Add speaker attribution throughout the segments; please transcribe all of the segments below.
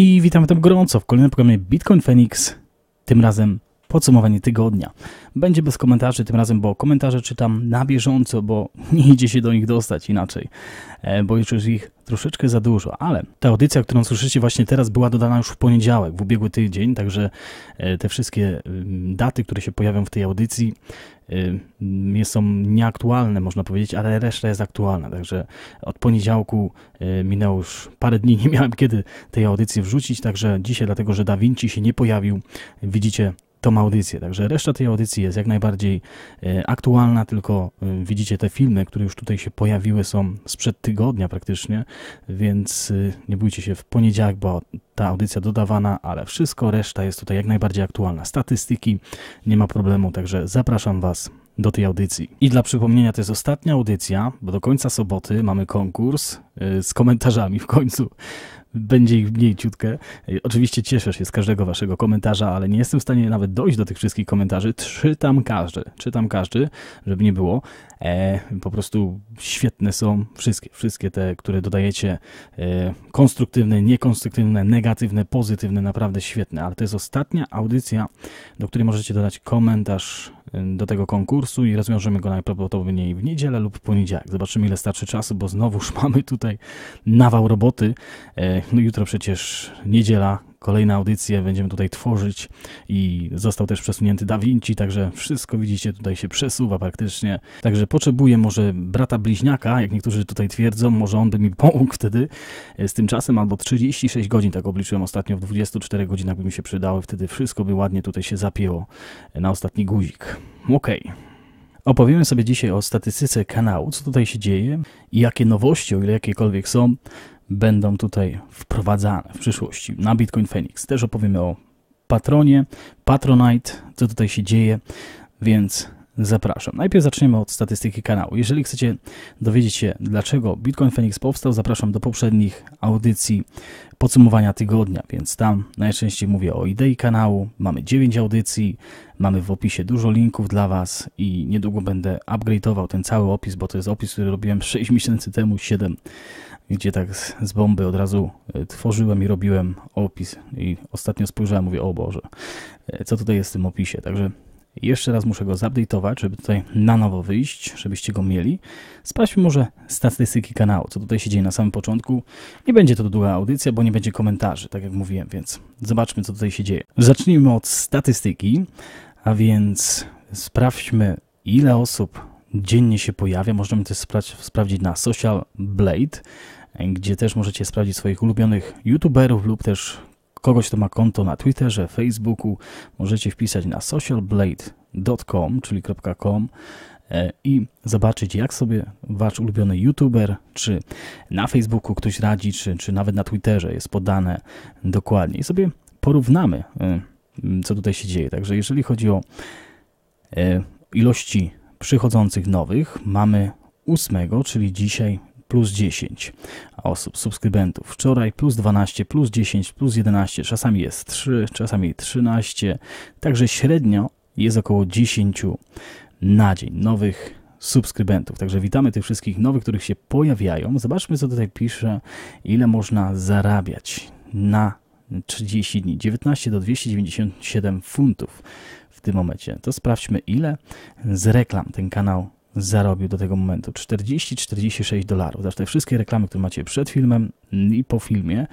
Speaker 1: I witam tam gorąco w kolejnym programie Bitcoin Phoenix, tym razem Podsumowanie tygodnia. Będzie bez komentarzy tym razem, bo komentarze czytam na bieżąco, bo nie idzie się do nich dostać inaczej, e, bo już jest ich troszeczkę za dużo, ale ta audycja, którą słyszycie właśnie teraz, była dodana już w poniedziałek, w ubiegły tydzień, także e, te wszystkie daty, które się pojawią w tej audycji, są nieaktualne, można powiedzieć, ale reszta jest aktualna. Także od poniedziałku e, minęło już parę dni, nie miałem kiedy tej audycji wrzucić, także dzisiaj, dlatego że Da Vinci się nie pojawił, widzicie tą audycję. Także reszta tej audycji jest jak najbardziej e, aktualna, tylko e, widzicie te filmy, które już tutaj się pojawiły, są sprzed tygodnia praktycznie, więc e, nie bójcie się, w poniedziałek bo ta audycja dodawana, ale wszystko, reszta jest tutaj jak najbardziej aktualna. Statystyki, nie ma problemu, także zapraszam Was do tej audycji. I dla przypomnienia, to jest ostatnia audycja, bo do końca soboty mamy konkurs z komentarzami w końcu będzie ich mniej ciutkę. E, oczywiście cieszę się z każdego waszego komentarza, ale nie jestem w stanie nawet dojść do tych wszystkich komentarzy. Czytam każdy, czytam każdy, żeby nie było, E, po prostu świetne są wszystkie, wszystkie te, które dodajecie, e, konstruktywne, niekonstruktywne, negatywne, pozytywne, naprawdę świetne, ale to jest ostatnia audycja, do której możecie dodać komentarz e, do tego konkursu i rozwiążemy go najprawdopodobniej w niedzielę lub w poniedziałek. Zobaczymy, ile starczy czasu, bo znowuż mamy tutaj nawał roboty. No jutro przecież niedziela, kolejne audycje będziemy tutaj tworzyć i został też przesunięty Da Vinci, także wszystko widzicie tutaj się przesuwa praktycznie. Także potrzebuję może brata bliźniaka, jak niektórzy tutaj twierdzą, może on by mi pomógł wtedy e, z tym czasem, albo 36 godzin, tak obliczyłem ostatnio, w 24 godzinach by mi się przydały, wtedy wszystko by ładnie tutaj się zapięło e, na ostatni guzik. Okej. Okay. Opowiemy sobie dzisiaj o statystyce kanału, co tutaj się dzieje i jakie nowości, o ile jakiekolwiek są, będą tutaj wprowadzane w przyszłości na Bitcoin Phoenix. Też opowiemy o patronie, Patronite, co tutaj się dzieje, więc zapraszam. Najpierw zaczniemy od statystyki kanału. Jeżeli chcecie dowiedzieć się, dlaczego Bitcoin Phoenix powstał, zapraszam do poprzednich audycji podsumowania tygodnia, więc tam najczęściej mówię o idei kanału. Mamy 9 audycji, mamy w opisie dużo linków dla Was i niedługo będę upgrade'ował ten cały opis, bo to jest opis, który robiłem 6 miesięcy temu, 7 gdzie tak z bomby od razu e, tworzyłem i robiłem opis i ostatnio spojrzałem, mówię, o Boże, e, co tutaj jest w tym opisie, także jeszcze raz muszę go zupdate'ować, żeby tutaj na nowo wyjść, żebyście go mieli. Sprawdźmy może statystyki kanału, co tutaj się dzieje na samym początku. Nie będzie to długa audycja, bo nie będzie komentarzy, tak jak mówiłem, więc zobaczmy, co tutaj się dzieje. Zacznijmy od statystyki, a więc sprawdźmy, ile osób dziennie się pojawia. Możemy też spra sprawdzić na Social Blade, gdzie też możecie sprawdzić swoich ulubionych youtuberów lub też kogoś, kto ma konto na Twitterze, Facebooku. Możecie wpisać na socialblade.com, czyli .com e, i zobaczyć, jak sobie wasz ulubiony youtuber, czy na Facebooku ktoś radzi, czy, czy nawet na Twitterze jest podane dokładnie. I sobie porównamy, e, co tutaj się dzieje. Także jeżeli chodzi o e, ilości przychodzących nowych mamy 8, czyli dzisiaj plus 10 osób, subskrybentów. Wczoraj plus 12, plus 10, plus 11, czasami jest 3, czasami 13, także średnio jest około 10 na dzień nowych subskrybentów. Także witamy tych wszystkich nowych, których się pojawiają. Zobaczmy, co tutaj pisze, ile można zarabiać na 30 dni. 19 do 297 funtów w tym momencie. To sprawdźmy, ile z reklam ten kanał zarobił do tego momentu 40-46 dolarów. Znaczy te wszystkie reklamy, które macie przed filmem i po filmie.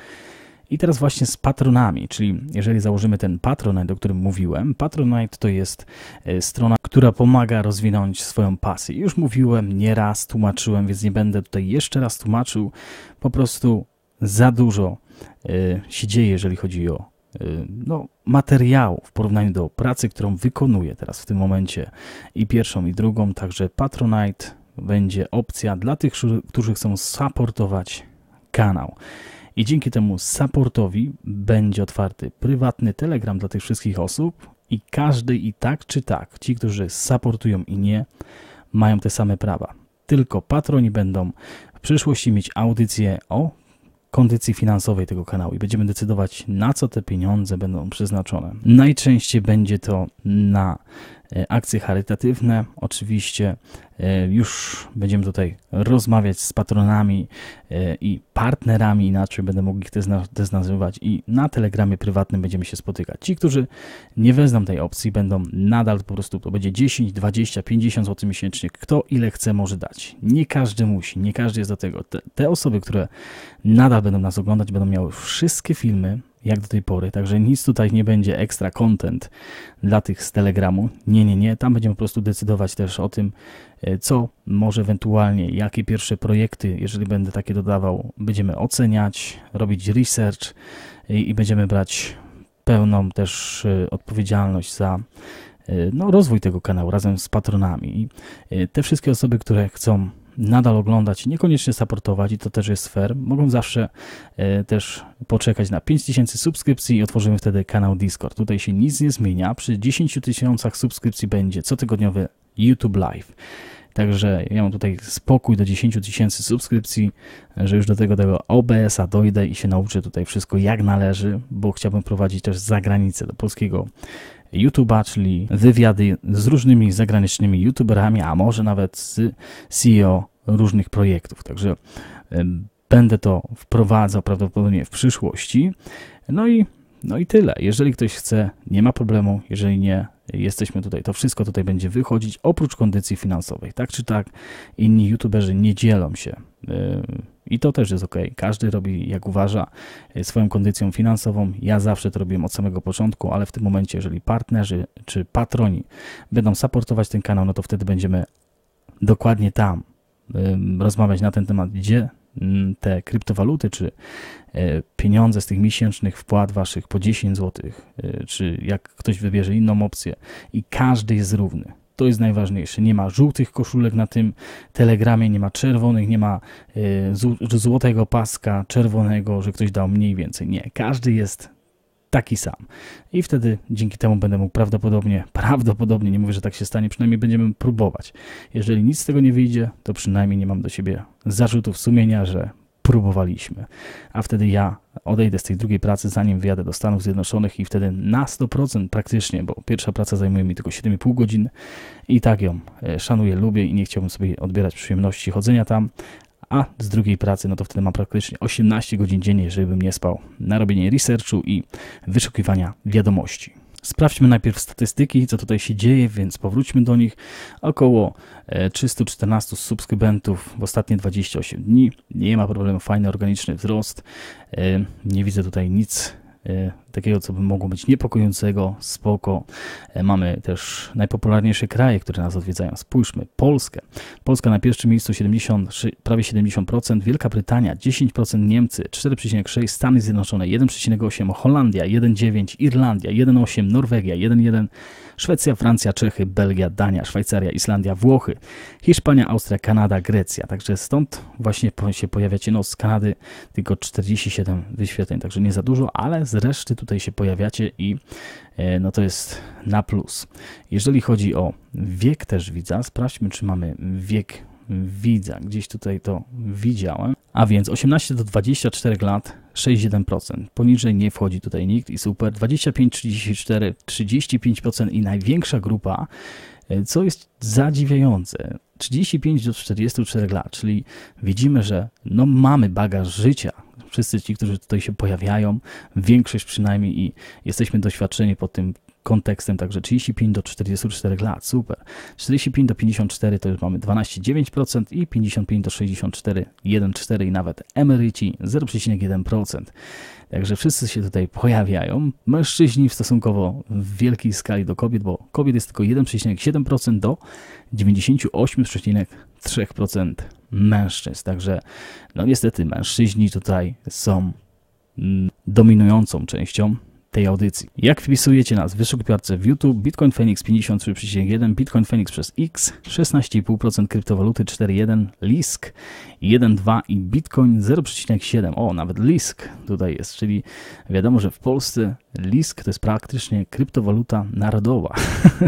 Speaker 1: I teraz właśnie z patronami, czyli jeżeli założymy ten Patronite, o którym mówiłem, Patronite to jest e, strona, która pomaga rozwinąć swoją pasję. Już mówiłem nie raz, tłumaczyłem, więc nie będę tutaj jeszcze raz tłumaczył. Po prostu za dużo e, się dzieje, jeżeli chodzi o Y, no, materiału w porównaniu do pracy, którą wykonuję teraz w tym momencie i pierwszą i drugą, także Patronite będzie opcja dla tych, którzy chcą supportować kanał. I dzięki temu supportowi będzie otwarty prywatny Telegram dla tych wszystkich osób i każdy i tak czy tak, ci, którzy supportują i nie, mają te same prawa. Tylko patroni będą w przyszłości mieć audycję o kondycji finansowej tego kanału i będziemy decydować, na co te pieniądze będą przeznaczone. Najczęściej będzie to na E, akcje charytatywne. Oczywiście e, już będziemy tutaj rozmawiać z patronami e, i partnerami, inaczej będę mógł ich też, nazwać nazywać i na telegramie prywatnym będziemy się spotykać. Ci, którzy nie wezmą tej opcji, będą nadal po prostu, to będzie 10, 20, 50 zł miesięcznie. Kto ile chce może dać. Nie każdy musi, nie każdy jest do tego. Te, te osoby, które nadal będą nas oglądać, będą miały wszystkie filmy, jak do tej pory, także nic tutaj nie będzie ekstra content dla tych z Telegramu. Nie, nie, nie, tam będziemy po prostu decydować też o tym, e, co może ewentualnie, jakie pierwsze projekty, jeżeli będę takie dodawał, będziemy oceniać, robić research i, e, i będziemy brać pełną też e, odpowiedzialność za no, rozwój tego kanału razem z patronami. I te wszystkie osoby, które chcą nadal oglądać, niekoniecznie supportować i to też jest fair. Mogą zawsze e, też poczekać na 5000 subskrypcji i otworzymy wtedy kanał Discord. Tutaj się nic nie zmienia. Przy 10 tysiącach subskrypcji będzie cotygodniowy YouTube Live. Także ja mam tutaj spokój do 10 tysięcy subskrypcji, że już do tego, tego OBS-a dojdę i się nauczę tutaj wszystko jak należy, bo chciałbym prowadzić też za granicę do polskiego YouTube'a, czyli wywiady z różnymi zagranicznymi YouTuberami, a może nawet z CEO różnych projektów. Także e, będę to wprowadzał prawdopodobnie w przyszłości. No i, no i tyle. Jeżeli ktoś chce, nie ma problemu. Jeżeli nie, jesteśmy tutaj, to wszystko tutaj będzie wychodzić oprócz kondycji finansowej. Tak czy tak, inni youtuberzy nie dzielą się. Y, I to też jest ok. Każdy robi jak uważa y, swoją kondycją finansową. Ja zawsze to robiłem od samego początku, ale w tym momencie, jeżeli partnerzy czy patroni będą supportować ten kanał, no to wtedy będziemy dokładnie tam y, rozmawiać na ten temat, gdzie Mm, te kryptowaluty czy e, pieniądze z tych miesięcznych wpłat waszych po 10 zł, e, czy jak ktoś wybierze inną opcję i każdy jest równy. To jest najważniejsze. Nie ma żółtych koszulek na tym telegramie, nie ma czerwonych, nie ma e, złotego paska, czerwonego, że ktoś dał mniej więcej. Nie, każdy jest taki sam. I wtedy dzięki temu będę mógł prawdopodobnie, prawdopodobnie, nie mówię, że tak się stanie, przynajmniej będziemy próbować. Jeżeli nic z tego nie wyjdzie, to przynajmniej nie mam do siebie zarzutów sumienia, że próbowaliśmy. A wtedy ja odejdę z tej drugiej pracy, zanim wyjadę do Stanów Zjednoczonych i wtedy na 100% praktycznie, bo pierwsza praca zajmuje mi tylko 7,5 godzin i tak ją e, szanuję, lubię i nie chciałbym sobie odbierać przyjemności chodzenia tam, a z drugiej pracy, no to wtedy mam praktycznie 18 godzin dziennie, jeżeli bym nie spał, na robienie researchu i wyszukiwania wiadomości. Sprawdźmy najpierw statystyki, co tutaj się dzieje, więc powróćmy do nich. Około 314 e, subskrybentów w ostatnie 28 dni. Nie ma problemu, fajny, organiczny wzrost. E, nie widzę tutaj nic E, takiego, co by mogło być niepokojącego, spoko. E, mamy też najpopularniejsze kraje, które nas odwiedzają. Spójrzmy, Polskę. Polska na pierwszym miejscu 70, prawie 70%, Wielka Brytania 10%, Niemcy 4,6%, Stany Zjednoczone 1,8%, Holandia 1,9%, Irlandia 1,8%, Norwegia 1,1%, Szwecja, Francja, Czechy, Belgia, Dania, Szwajcaria, Islandia, Włochy, Hiszpania, Austria, Kanada, Grecja. Także stąd właśnie się pojawiacie. No z Kanady tylko 47 wyświetleń, także nie za dużo, ale z reszty tutaj się pojawiacie i e, no to jest na plus. Jeżeli chodzi o wiek też widza, sprawdźmy czy mamy wiek widza. Gdzieś tutaj to widziałem. A więc 18 do 24 lat 61%. Poniżej nie wchodzi tutaj nikt i super. 25, 34, 35% i największa grupa, e, co jest zadziwiające. 35 do 44 lat, czyli widzimy, że no mamy bagaż życia. Wszyscy ci, którzy tutaj się pojawiają, większość przynajmniej i jesteśmy doświadczeni po tym kontekstem, także 35 do 44 lat, super. 45 do 54 to już mamy 12,9% i 55 do 64 1,4 i nawet emeryci 0,1%. Także wszyscy się tutaj pojawiają. Mężczyźni w stosunkowo w wielkiej skali do kobiet, bo kobiet jest tylko 1,7% do 98,3% mężczyzn. Także no niestety mężczyźni tutaj są mm, dominującą częścią tej audycji. Jak wpisujecie nas w wyszukiwarce w YouTube, Bitcoin Phoenix 53,1, Bitcoin Phoenix przez X, 16,5% kryptowaluty 4,1, Lisk 1,2 i Bitcoin 0,7. O, nawet Lisk tutaj jest, czyli wiadomo, że w Polsce Lisk to jest praktycznie kryptowaluta narodowa.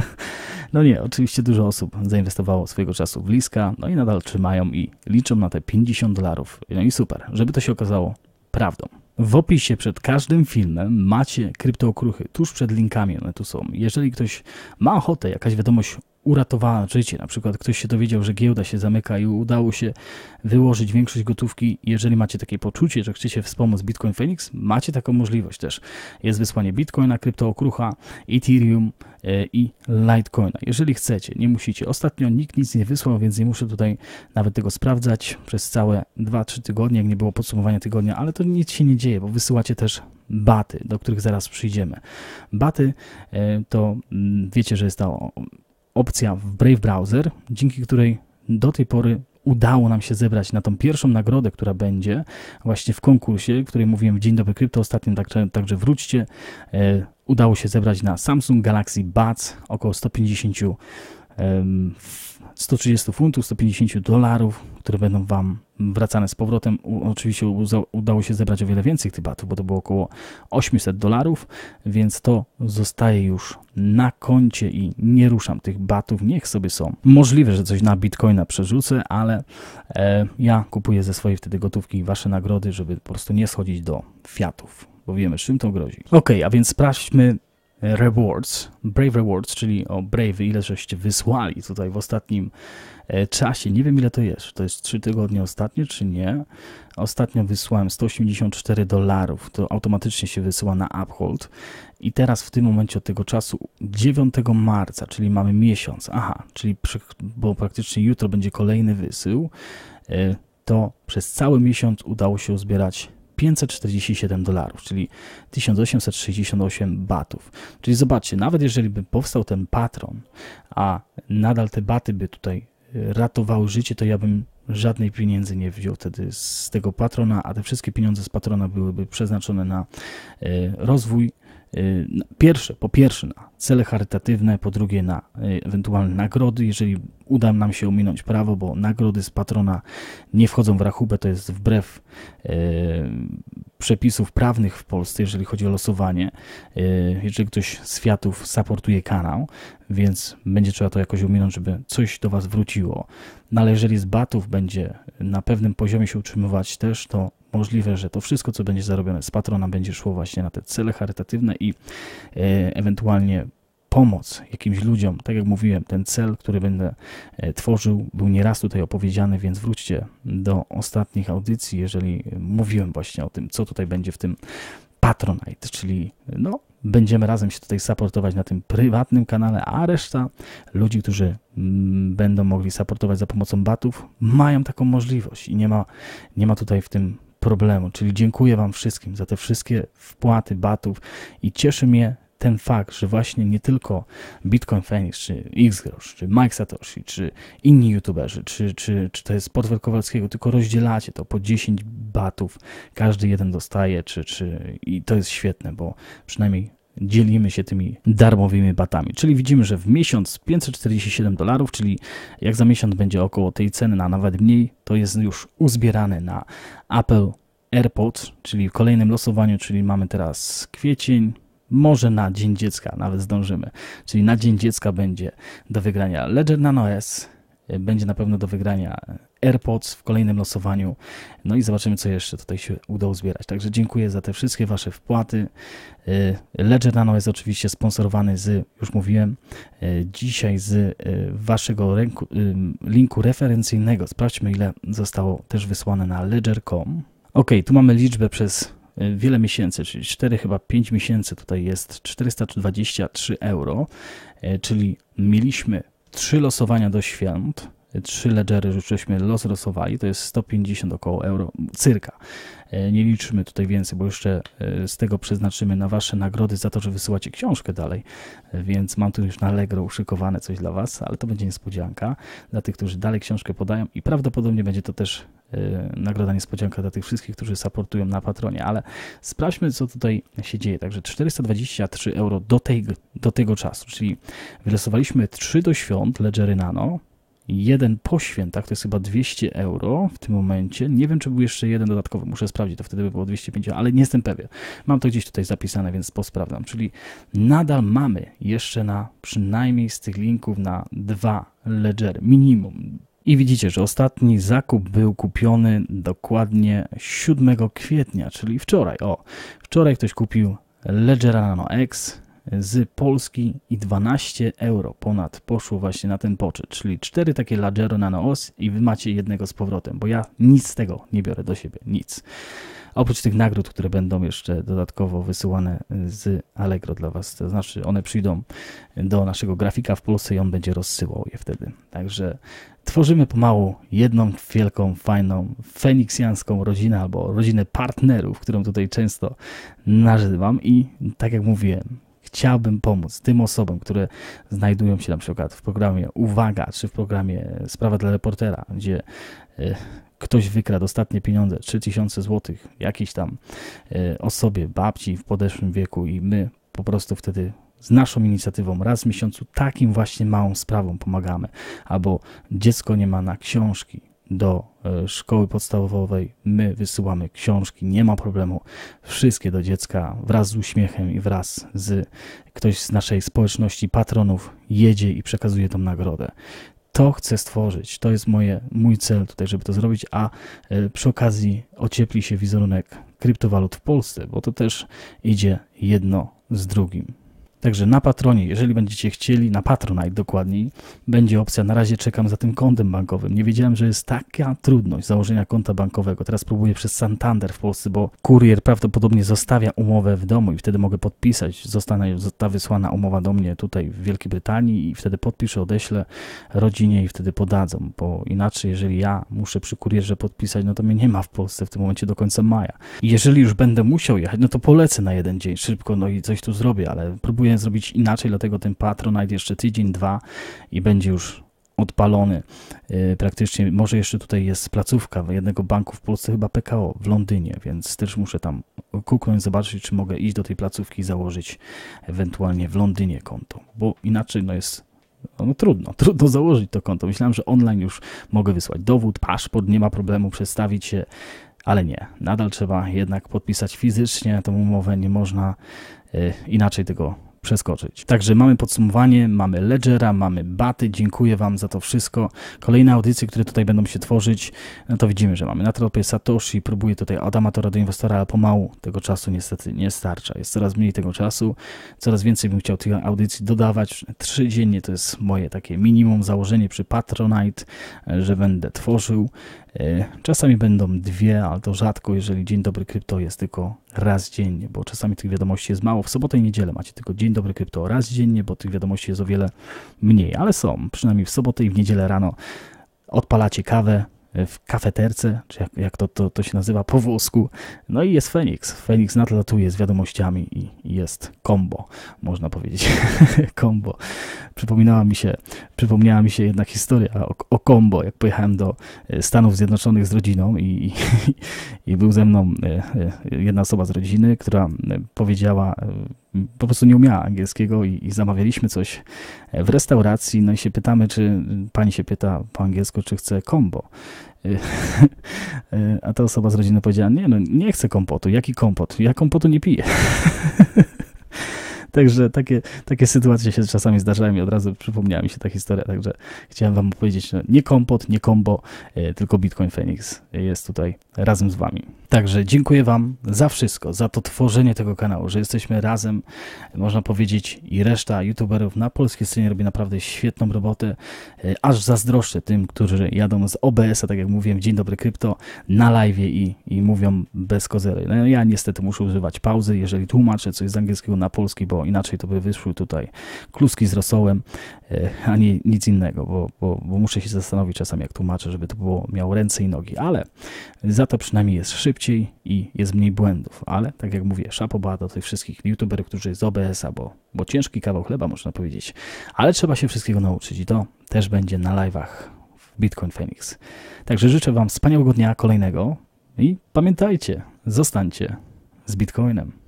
Speaker 1: No nie, oczywiście dużo osób zainwestowało swojego czasu w Liska, no i nadal trzymają i liczą na te 50 dolarów. No i super, żeby to się okazało prawdą. W opisie przed każdym filmem macie kryptookruchy, tuż przed linkami one tu są. Jeżeli ktoś ma ochotę, jakaś wiadomość uratowała życie. Na przykład ktoś się dowiedział, że giełda się zamyka i udało się wyłożyć większość gotówki. Jeżeli macie takie poczucie, że chcecie wspomóc Bitcoin Phoenix, macie taką możliwość też. Jest wysłanie Bitcoina, kryptookrucha, Ethereum e, i Litecoina. Jeżeli chcecie, nie musicie. Ostatnio nikt nic nie wysłał, więc nie muszę tutaj nawet tego sprawdzać przez całe 2-3 tygodnie, jak nie było podsumowania tygodnia, ale to nic się nie dzieje, bo wysyłacie też baty, do których zaraz przyjdziemy. Baty e, to mm, wiecie, że jest to opcja w Brave Browser, dzięki której do tej pory udało nam się zebrać na tą pierwszą nagrodę, która będzie właśnie w konkursie, o której mówiłem w Dzień Dobry Krypto ostatnim, także, także wróćcie. E, udało się zebrać na Samsung Galaxy Buds około 150 um, 130 funtów, 150 dolarów, które będą Wam wracane z powrotem. U, oczywiście udało się zebrać o wiele więcej tych batów, bo to było około 800 dolarów, więc to zostaje już na koncie i nie ruszam tych batów, niech sobie są. Możliwe, że coś na bitcoina przerzucę, ale e, ja kupuję ze swojej wtedy gotówki Wasze nagrody, żeby po prostu nie schodzić do fiatów bo wiemy, czym to grozi. Ok, a więc sprawdźmy, Rewards, Brave Rewards, czyli o Brave, ile żeście wysłali tutaj w ostatnim e, czasie. Nie wiem ile to jest, to jest 3 tygodnie ostatnie czy nie. Ostatnio wysłałem 184 dolarów, to automatycznie się wysyła na Uphold. I teraz w tym momencie od tego czasu 9 marca, czyli mamy miesiąc, aha, czyli przy, bo praktycznie jutro będzie kolejny wysył, e, to przez cały miesiąc udało się zbierać 547 dolarów, czyli 1868 batów. Czyli zobaczcie, nawet jeżeli by powstał ten patron, a nadal te baty by tutaj e, ratowały życie, to ja bym żadnej pieniędzy nie wziął wtedy z tego patrona, a te wszystkie pieniądze z patrona byłyby przeznaczone na e, rozwój Y, pierwsze, po pierwsze na cele charytatywne, po drugie na y, ewentualne nagrody, jeżeli uda nam się ominąć prawo, bo nagrody z patrona nie wchodzą w rachubę, to jest wbrew y, przepisów prawnych w Polsce, jeżeli chodzi o losowanie, jeżeli ktoś z Fiatów supportuje kanał, więc będzie trzeba to jakoś ominąć, żeby coś do Was wróciło. No ale jeżeli z Batów będzie na pewnym poziomie się utrzymywać też, to możliwe, że to wszystko, co będzie zarobione z patrona, będzie szło właśnie na te cele charytatywne i e, ewentualnie pomoc jakimś ludziom. Tak jak mówiłem, ten cel, który będę e, tworzył, był nieraz tutaj opowiedziany, więc wróćcie do ostatnich audycji, jeżeli mówiłem właśnie o tym, co tutaj będzie w tym Patronite, czyli no, będziemy razem się tutaj supportować na tym prywatnym kanale, a reszta ludzi, którzy mm, będą mogli supportować za pomocą batów, mają taką możliwość i nie ma, nie ma tutaj w tym problemu. Czyli dziękuję Wam wszystkim za te wszystkie wpłaty batów i cieszy mnie ten fakt, że właśnie nie tylko Bitcoin Phoenix, czy Xgrosz, czy Mike Satoshi, czy inni youtuberzy, czy, czy, czy to jest portfel Kowalskiego, tylko rozdzielacie to po 10 batów, każdy jeden dostaje, czy, czy i to jest świetne, bo przynajmniej dzielimy się tymi darmowymi batami. Czyli widzimy, że w miesiąc 547 dolarów, czyli jak za miesiąc będzie około tej ceny, a nawet mniej, to jest już uzbierane na Apple AirPods, czyli w kolejnym losowaniu, czyli mamy teraz kwiecień, może na Dzień Dziecka nawet zdążymy. Czyli na Dzień Dziecka będzie do wygrania Ledger Nano S, będzie na pewno do wygrania AirPods w kolejnym losowaniu. No i zobaczymy, co jeszcze tutaj się uda uzbierać. Także dziękuję za te wszystkie Wasze wpłaty. Y, ledger Nano jest oczywiście sponsorowany z, już mówiłem, y, dzisiaj z y, Waszego linku referencyjnego. Sprawdźmy, ile zostało też wysłane na ledger.com. Ok, tu mamy liczbę przez wiele miesięcy, czyli 4, chyba 5 miesięcy, tutaj jest 423 euro, czyli mieliśmy 3 losowania do świąt trzy ledgery żeśmy losrosowali, to jest 150 około euro, cyrka. E, nie liczymy tutaj więcej, bo jeszcze e, z tego przeznaczymy na Wasze nagrody za to, że wysyłacie książkę dalej, e, więc mam tu już na Allegro uszykowane coś dla Was, ale to będzie niespodzianka dla tych, którzy dalej książkę podają i prawdopodobnie będzie to też nagroda niespodzianka dla tych wszystkich, którzy supportują na Patronie, ale sprawdźmy, co tutaj się dzieje. Także 423 euro do, tej, do tego czasu, czyli wylosowaliśmy 3 do świąt Ledgery Nano, jeden po świętach, tak? to jest chyba 200 euro w tym momencie. Nie wiem, czy był jeszcze jeden dodatkowy, muszę sprawdzić, to wtedy by było 250, ale nie jestem pewien. Mam to gdzieś tutaj zapisane, więc posprawdzam. Czyli nadal mamy jeszcze na przynajmniej z tych linków na dwa ledger minimum. I widzicie, że ostatni zakup był kupiony dokładnie 7 kwietnia, czyli wczoraj. O, wczoraj ktoś kupił Ledgera Nano X z Polski i 12 euro ponad poszło właśnie na ten poczet, czyli cztery takie Lagero Nano Os i wy macie jednego z powrotem, bo ja nic z tego nie biorę do siebie, nic. Oprócz tych nagród, które będą jeszcze dodatkowo wysyłane z Allegro dla Was, to znaczy one przyjdą do naszego grafika w Polsce i on będzie rozsyłał je wtedy. Także tworzymy pomału jedną wielką, fajną, feniksjanską rodzinę albo rodzinę partnerów, którą tutaj często nazywam i tak jak mówiłem, chciałbym pomóc tym osobom, które znajdują się na przykład w programie Uwaga, czy w programie Sprawa dla reportera, gdzie e, ktoś wykradł ostatnie pieniądze, 3000 zł, jakiejś tam e, osobie, babci w podeszłym wieku i my po prostu wtedy z naszą inicjatywą raz w miesiącu takim właśnie małą sprawą pomagamy. Albo dziecko nie ma na książki, do e, szkoły podstawowej. My wysyłamy książki, nie ma problemu. Wszystkie do dziecka wraz z uśmiechem i wraz z ktoś z naszej społeczności patronów jedzie i przekazuje tą nagrodę. To chcę stworzyć, to jest moje, mój cel tutaj, żeby to zrobić, a e, przy okazji ociepli się wizerunek kryptowalut w Polsce, bo to też idzie jedno z drugim. Także na Patronie, jeżeli będziecie chcieli, na Patronite dokładniej, będzie opcja na razie czekam za tym kontem bankowym. Nie wiedziałem, że jest taka trudność założenia konta bankowego. Teraz próbuję przez Santander w Polsce, bo kurier prawdopodobnie zostawia umowę w domu i wtedy mogę podpisać. Zostanie, została wysłana umowa do mnie tutaj w Wielkiej Brytanii i wtedy podpiszę, odeślę rodzinie i wtedy podadzą, bo inaczej jeżeli ja muszę przy kurierze podpisać, no to mnie nie ma w Polsce w tym momencie do końca maja. I jeżeli już będę musiał jechać, no to polecę na jeden dzień szybko, no i coś tu zrobię, ale próbuję spróbuję zrobić inaczej, dlatego ten Patronite jeszcze tydzień, dwa i będzie już odpalony yy, praktycznie. Może jeszcze tutaj jest placówka jednego banku w Polsce, chyba PKO w Londynie, więc też muszę tam kuknąć, zobaczyć, czy mogę iść do tej placówki i założyć ewentualnie w Londynie konto, bo inaczej no jest no trudno, trudno założyć to konto. Myślałem, że online już mogę wysłać dowód, paszport, nie ma problemu, przestawić się, ale nie. Nadal trzeba jednak podpisać fizycznie tą umowę, nie można yy, inaczej tego przeskoczyć. Także mamy podsumowanie, mamy Ledgera, mamy Baty. Dziękuję Wam za to wszystko. Kolejne audycje, które tutaj będą się tworzyć, no to widzimy, że mamy na tropie Satoshi. Próbuję tutaj od amatora do inwestora, ale pomału tego czasu niestety nie starcza. Jest coraz mniej tego czasu. Coraz więcej bym chciał tych audycji dodawać. Trzy dziennie to jest moje takie minimum założenie przy Patronite, że będę tworzył E, czasami będą dwie, ale to rzadko, jeżeli Dzień Dobry Krypto jest tylko raz dziennie, bo czasami tych wiadomości jest mało. W sobotę i niedzielę macie tylko Dzień Dobry Krypto raz dziennie, bo tych wiadomości jest o wiele mniej, ale są, przynajmniej w sobotę i w niedzielę rano odpalacie kawę, w kafeterce, czy jak, jak to, to, to się nazywa, po włosku. No i jest Fenix Fenix nadlatuje z wiadomościami i jest combo, można powiedzieć. combo. Przypominała mi się, przypomniała mi się jednak historia o, kombo, combo, jak pojechałem do e, Stanów Zjednoczonych z rodziną i, i, i był ze mną e, e, jedna osoba z rodziny, która powiedziała po prostu nie umiała angielskiego i, i, zamawialiśmy coś e, w restauracji, no i się pytamy, czy pani się pyta po angielsku, czy chce kombo. E, e, a ta osoba z rodziny powiedziała, nie no, nie chcę kompotu. Jaki kompot? Ja kompotu nie piję. Także takie, takie sytuacje się czasami zdarzają i od razu przypomniała mi się ta historia, także chciałem wam powiedzieć, nie kompot, nie kombo, e, tylko Bitcoin Phoenix jest tutaj razem z wami. Także dziękuję wam za wszystko, za to tworzenie tego kanału, że jesteśmy razem, można powiedzieć i reszta youtuberów na polskiej scenie robi naprawdę świetną robotę, e, aż zazdroszczę tym, którzy jadą z OBS-a, tak jak mówiłem, Dzień Dobry Krypto, na live i, i mówią bez kozery. No, ja niestety muszę używać pauzy, jeżeli tłumaczę coś z angielskiego na polski, bo inaczej to by wyszły tutaj kluski z rosołem, e, a nie nic innego, bo, bo, bo muszę się zastanowić czasami, jak tłumaczę, żeby to było miało ręce i nogi, ale za to przynajmniej jest szybciej i jest mniej błędów, ale tak jak mówię, szapoba do tych wszystkich youtuberów, którzy z OBS-a, bo, bo ciężki kawał chleba można powiedzieć, ale trzeba się wszystkiego nauczyć i to też będzie na live'ach w Bitcoin Phoenix. Także życzę Wam wspaniałego dnia kolejnego i pamiętajcie, zostańcie z Bitcoinem.